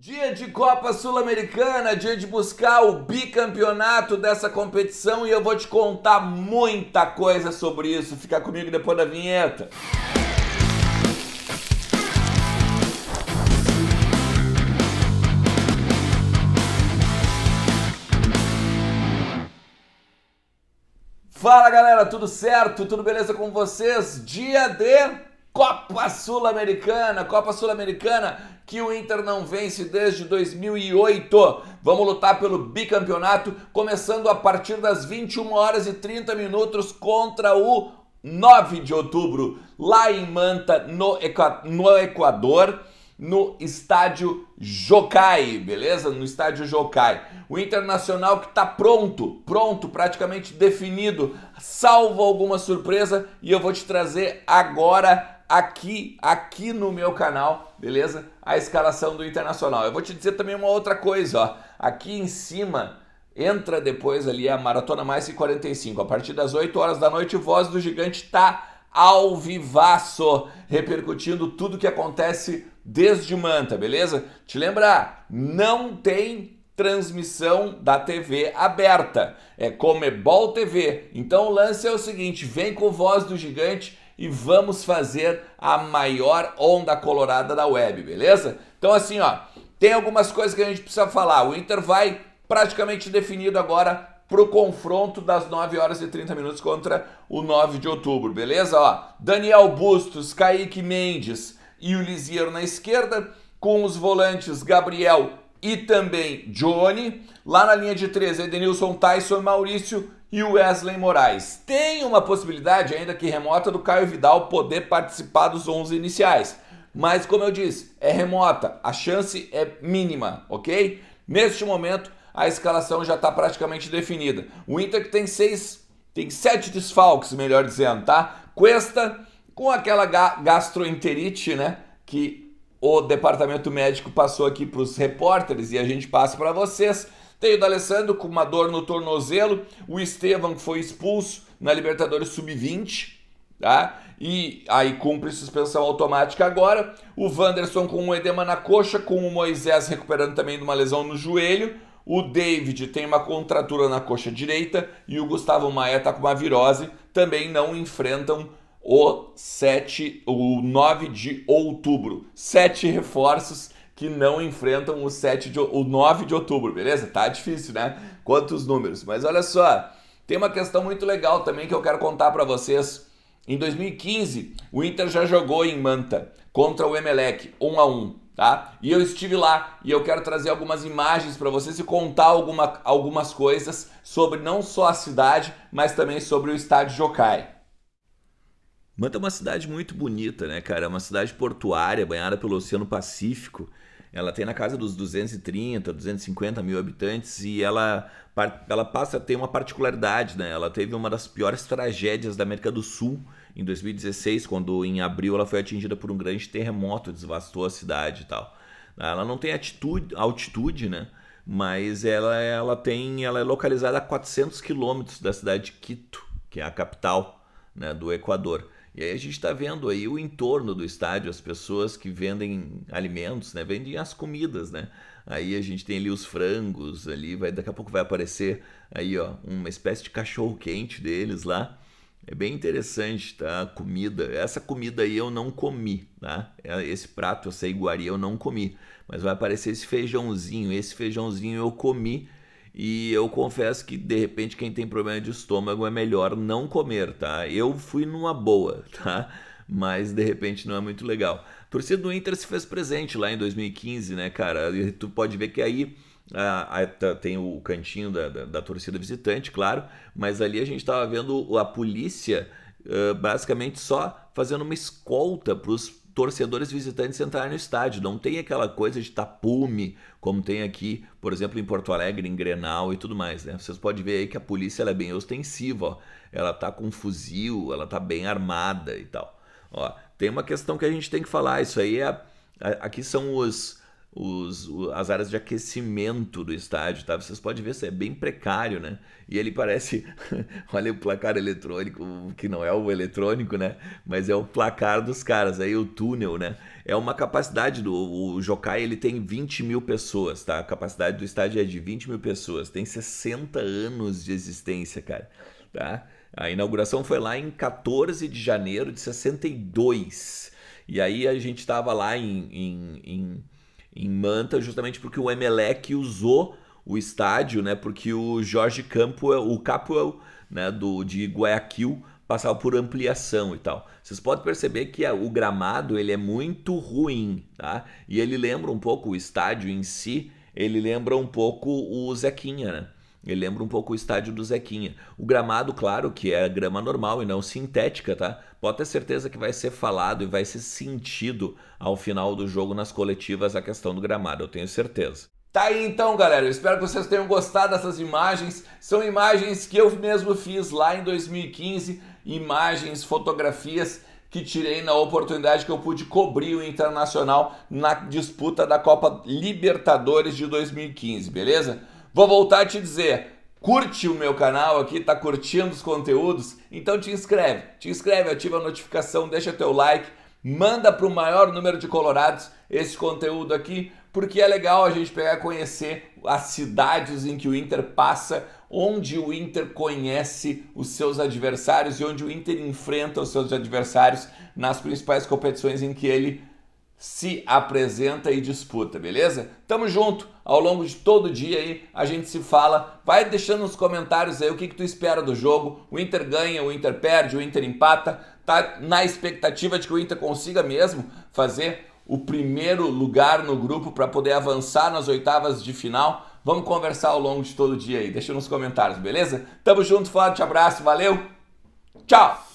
Dia de Copa Sul-Americana, dia de buscar o bicampeonato dessa competição e eu vou te contar muita coisa sobre isso. Fica comigo depois da vinheta. Fala galera, tudo certo? Tudo beleza com vocês? Dia de Copa Sul-Americana, Copa Sul-Americana que o Inter não vence desde 2008. Vamos lutar pelo bicampeonato, começando a partir das 21 horas e 30 minutos contra o 9 de outubro, lá em Manta, no, Equador no estádio Jokai, beleza? No estádio Jokai. O Internacional que está pronto, pronto, praticamente definido, salvo alguma surpresa e eu vou te trazer agora aqui, aqui no meu canal, beleza? A escalação do Internacional. Eu vou te dizer também uma outra coisa, ó. Aqui em cima entra depois ali a Maratona Mais de 45. A partir das 8 horas da noite, Voz do Gigante tá ao vivaço, repercutindo tudo que acontece desde manta, beleza? Te lembrar, não tem transmissão da TV aberta. É Comebol TV. Então o lance é o seguinte: vem com voz do gigante e vamos fazer a maior onda colorada da web, beleza? Então assim, ó, tem algumas coisas que a gente precisa falar. O Inter vai praticamente definido agora pro confronto das 9 horas e 30 minutos contra o 9 de outubro, beleza? Ó, Daniel Bustos, Kaique Mendes, e o Lisieiro na esquerda, com os volantes Gabriel e também Johnny. Lá na linha de três, Edenilson, Tyson, Maurício e Wesley Moraes. Tem uma possibilidade, ainda que remota, do Caio Vidal poder participar dos 11 iniciais. Mas, como eu disse, é remota, a chance é mínima, ok? Neste momento, a escalação já está praticamente definida. O Inter que tem seis, tem sete desfalques, melhor dizendo, tá? Cuesta, com aquela ga gastroenterite, né? Que o departamento médico passou aqui para os repórteres e a gente passa para vocês. Tem o D'Alessandro com uma dor no tornozelo, o Estevam que foi expulso na Libertadores Sub-20, tá? E aí cumpre suspensão automática agora. O Wanderson com um edema na coxa, com o Moisés recuperando também de uma lesão no joelho. O David tem uma contratura na coxa direita e o Gustavo Maia está com uma virose. Também não enfrentam o 7, o 9 de outubro. Sete reforços que não enfrentam o 7 de, o 9 de outubro, beleza? Tá difícil, né? Quantos números. Mas olha só, tem uma questão muito legal também que eu quero contar para vocês. Em 2015, o Inter já jogou em Manta contra o Emelec, 1 a 1, tá? E eu estive lá e eu quero trazer algumas imagens para vocês e contar alguma, algumas coisas sobre não só a cidade, mas também sobre o estádio Jokai. Manta é uma cidade muito bonita, né, cara? É uma cidade portuária, banhada pelo Oceano Pacífico. Ela tem na casa dos 230, 250 mil habitantes e ela, ela passa a ter uma particularidade, né? Ela teve uma das piores tragédias da América do Sul em 2016, quando em abril ela foi atingida por um grande terremoto, desvastou a cidade e tal. Ela não tem atitude, altitude, né? Mas ela, ela tem, ela é localizada a 400 quilômetros da cidade de Quito, que é a capital né, do Equador. E aí a gente está vendo aí o entorno do estádio, as pessoas que vendem alimentos, né? Vendem as comidas, né? Aí a gente tem ali os frangos, ali vai daqui a pouco vai aparecer aí ó uma espécie de cachorro quente deles lá. É bem interessante, tá? Comida. Essa comida aí eu não comi, tá? É, esse prato, essa iguaria eu não comi. Mas vai aparecer esse feijãozinho. Esse feijãozinho eu comi e eu confesso que, de repente, quem tem problema de estômago é melhor não comer, tá? Eu fui numa boa, tá? Mas, de repente, não é muito legal. A torcida do Inter se fez presente lá em 2015, né, cara? E tu pode ver que aí a, a, tá, tem o cantinho da, da, da, torcida visitante, claro, mas ali a gente estava vendo a polícia uh, basicamente só fazendo uma escolta pros torcedores visitantes entrarem no estádio. Não tem aquela coisa de tapume, como tem aqui, por exemplo, em Porto Alegre, em Grenal e tudo mais, né? Vocês podem ver aí que a polícia é bem ostensiva, ó. Ela tá com fuzil, ela tá bem armada e tal. Ó, tem uma questão que a gente tem que falar, isso aí é... Aqui são os os, as áreas de aquecimento do estádio, tá? Vocês podem ver, isso é bem precário, né? E ele parece, olha o placar eletrônico, que não é o eletrônico, né? Mas é o placar dos caras, aí o túnel, né? É uma capacidade do o Jokai, ele tem 20 mil pessoas, tá? A capacidade do estádio é de 20 mil pessoas, tem 60 anos de existência, cara, tá? A inauguração foi lá em 14 de janeiro de 62. E aí a gente tava lá em, em, em em Manta, justamente porque o Emelec usou o estádio, né? Porque o Jorge Campo, é, o Capo é né, do de Guayaquil passava por ampliação e tal. Vocês podem perceber que a, o gramado ele é muito ruim, tá? E ele lembra um pouco o estádio em si, ele lembra um pouco o Zequinha, né? Ele lembra um pouco o estádio do Zequinha. O gramado, claro, que é grama normal e não sintética, tá? Pode ter certeza que vai ser falado e vai ser sentido ao final do jogo nas coletivas a questão do gramado, eu tenho certeza. Tá aí então, galera. Eu espero que vocês tenham gostado dessas imagens. São imagens que eu mesmo fiz lá em 2015, imagens, fotografias que tirei na oportunidade que eu pude cobrir o Internacional na disputa da Copa Libertadores de 2015, beleza? Vou voltar a te dizer, curte o meu canal aqui, tá curtindo os conteúdos? Então te inscreve, te inscreve, ativa a notificação, deixa teu like, manda para o maior número de colorados esse conteúdo aqui, porque é legal a gente pegar e conhecer as cidades em que o Inter passa, onde o Inter conhece os seus adversários e onde o Inter enfrenta os seus adversários nas principais competições em que ele se apresenta e disputa, beleza? Tamo junto, ao longo de todo dia aí a gente se fala. Vai deixando nos comentários aí o que, que tu espera do jogo. O Inter ganha, o Inter perde, o Inter empata. Tá na expectativa de que o Inter consiga mesmo fazer o primeiro lugar no grupo para poder avançar nas oitavas de final. Vamos conversar ao longo de todo dia aí. Deixa nos comentários, beleza? Tamo junto, forte abraço, valeu. Tchau.